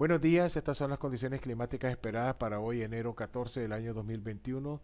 Buenos días, estas son las condiciones climáticas esperadas para hoy, enero 14 del año 2021.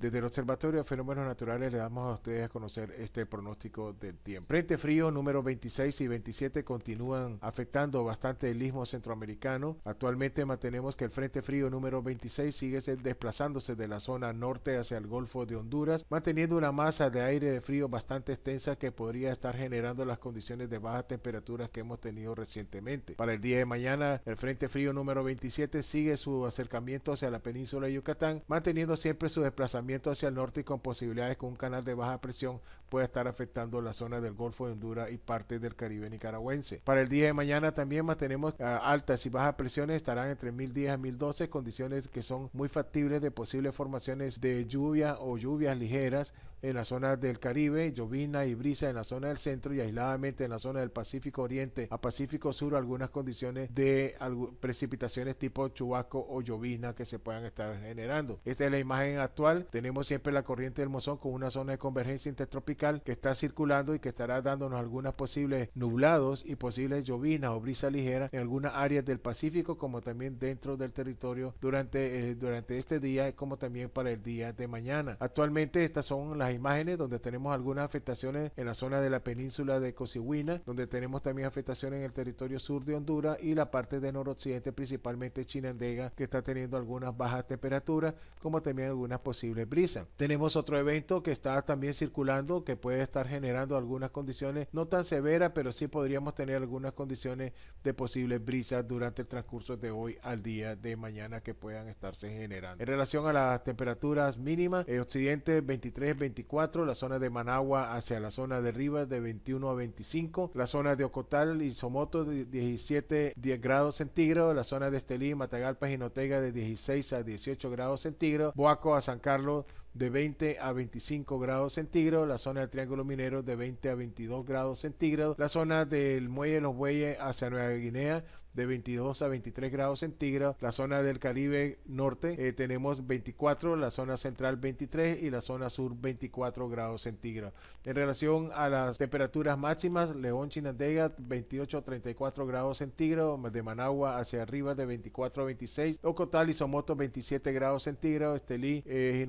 Desde el Observatorio de Fenómenos Naturales le damos a ustedes a conocer este pronóstico del tiempo. Frente frío número 26 y 27 continúan afectando bastante el istmo centroamericano. Actualmente mantenemos que el frente frío número 26 sigue desplazándose de la zona norte hacia el Golfo de Honduras, manteniendo una masa de aire de frío bastante extensa que podría estar generando las condiciones de bajas temperaturas que hemos tenido recientemente. Para el día de mañana, el frente frío número 27 sigue su acercamiento hacia la península de Yucatán, manteniendo siempre su desplazamiento hacia el norte y con posibilidades que un canal de baja presión pueda estar afectando la zona del Golfo de Honduras y parte del Caribe nicaragüense. Para el día de mañana también mantenemos ah, altas y bajas presiones, estarán entre 1010 a 1012, condiciones que son muy factibles de posibles formaciones de lluvia o lluvias ligeras en la zona del Caribe, llovina y brisa en la zona del centro y aisladamente en la zona del Pacífico Oriente a Pacífico Sur algunas condiciones de precipitaciones tipo chubaco o llovina que se puedan estar generando. Esta es la imagen actual de tenemos siempre la corriente del mozón con una zona de convergencia intertropical que está circulando y que estará dándonos algunas posibles nublados y posibles llovinas o brisa ligera en algunas áreas del Pacífico como también dentro del territorio durante, eh, durante este día como también para el día de mañana. Actualmente estas son las imágenes donde tenemos algunas afectaciones en la zona de la península de Cocihuina, donde tenemos también afectaciones en el territorio sur de Honduras y la parte de noroccidente, principalmente Chinandega, que está teniendo algunas bajas temperaturas, como también algunas posibles brisa. Tenemos otro evento que está también circulando que puede estar generando algunas condiciones no tan severas, pero sí podríamos tener algunas condiciones de posibles brisas durante el transcurso de hoy al día de mañana que puedan estarse generando. En relación a las temperaturas mínimas, el eh, occidente 23, 24, la zona de Managua hacia la zona de Rivas de 21 a 25, la zona de Ocotal y Somoto de 17, 10 grados centígrados, la zona de Estelí, Matagalpa y Notega de 16 a 18 grados centígrados, Boaco a San Carlos de 20 a 25 grados centígrados, la zona del triángulo minero de 20 a 22 grados centígrados, la zona del muelle de los bueyes hacia Nueva Guinea de 22 a 23 grados centígrados. La zona del Caribe norte eh, tenemos 24, la zona central 23 y la zona sur 24 grados centígrados. En relación a las temperaturas máximas, León Chinandega 28 a 34 grados centígrados, de Managua hacia arriba de 24 a 26, Ocotal y Somoto 27 grados centígrados, Estelí, eh,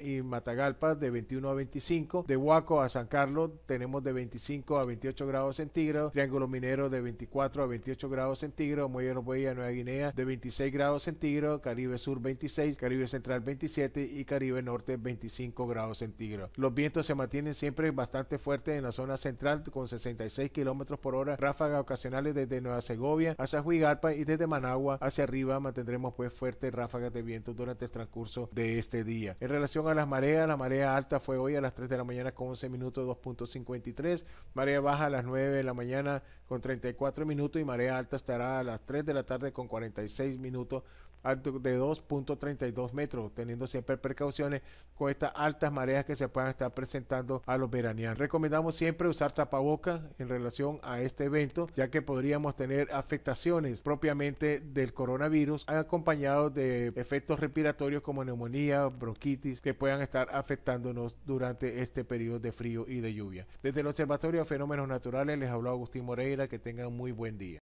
y Matagalpa de 21 a 25, de Huaco a San Carlos tenemos de 25 a 28 grados centígrados, Triángulo Minero de 24 a 28 grados centígrados, centígrados, Mollero Nueva Guinea de 26 grados centígrados, Caribe Sur 26, Caribe Central 27 y Caribe Norte 25 grados centígrados. Los vientos se mantienen siempre bastante fuertes en la zona central con 66 kilómetros por hora, ráfagas ocasionales desde Nueva Segovia hacia Huigalpa y desde Managua hacia arriba mantendremos pues fuertes ráfagas de viento durante el transcurso de este día. En relación a las mareas, la marea alta fue hoy a las 3 de la mañana con 11 minutos 2.53, marea baja a las 9 de la mañana con 34 minutos y marea alta estará a las 3 de la tarde con 46 minutos de 2.32 metros, teniendo siempre precauciones con estas altas mareas que se puedan estar presentando a los veranianos. Recomendamos siempre usar tapabocas en relación a este evento, ya que podríamos tener afectaciones propiamente del coronavirus, acompañados de efectos respiratorios como neumonía, bronquitis, que puedan estar afectándonos durante este periodo de frío y de lluvia. Desde el Observatorio de Fenómenos Naturales les habló Agustín Moreira, que tengan muy buen día.